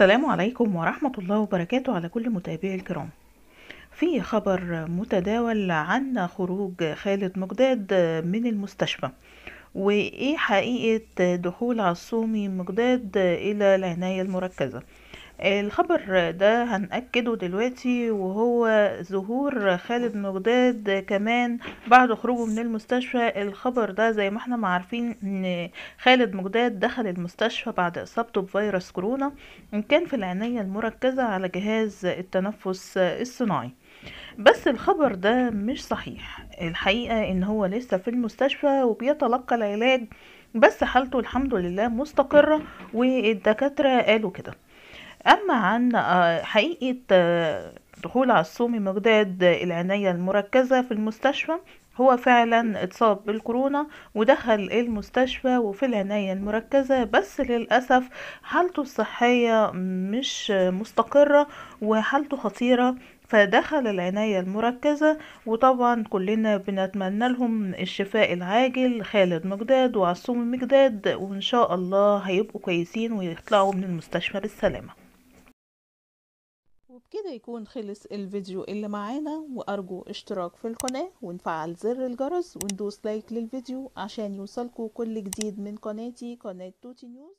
السلام عليكم ورحمة الله وبركاته على كل متابعي الكرام في خبر متداول عن خروج خالد مجداد من المستشفى وإيه حقيقة دخول عصومي مجداد إلى العناية المركزة الخبر ده هنأكده دلوقتي وهو ظهور خالد مقداد كمان بعد خروجه من المستشفى الخبر ده زي ما احنا عارفين ان خالد مقداد دخل المستشفى بعد اصابته بفيروس كورونا وكان في العناية المركزة على جهاز التنفس الصناعي بس الخبر ده مش صحيح الحقيقة ان هو لسه في المستشفى وبيتلقى العلاج بس حالته الحمد لله مستقرة والدكاترة قالوا كده أما عن آه، حقيقة آه، دخول عصومي مقداد العناية المركزة في المستشفى هو فعلا اتصاب بالكورونا ودخل المستشفى وفي العناية المركزة بس للأسف حالته الصحية مش مستقرة وحالته خطيرة فدخل العناية المركزة وطبعا كلنا بنتمنى لهم الشفاء العاجل خالد مجداد وعصوم مجداد وإن شاء الله هيبقوا كويسين ويطلعوا من المستشفى بالسلامة وبكده يكون خلص الفيديو اللي معانا وأرجو اشتراك في القناة ونفعل زر الجرس وندوس لايك للفيديو عشان يوصلكوا كل جديد من قناتي قناة توتي نيوز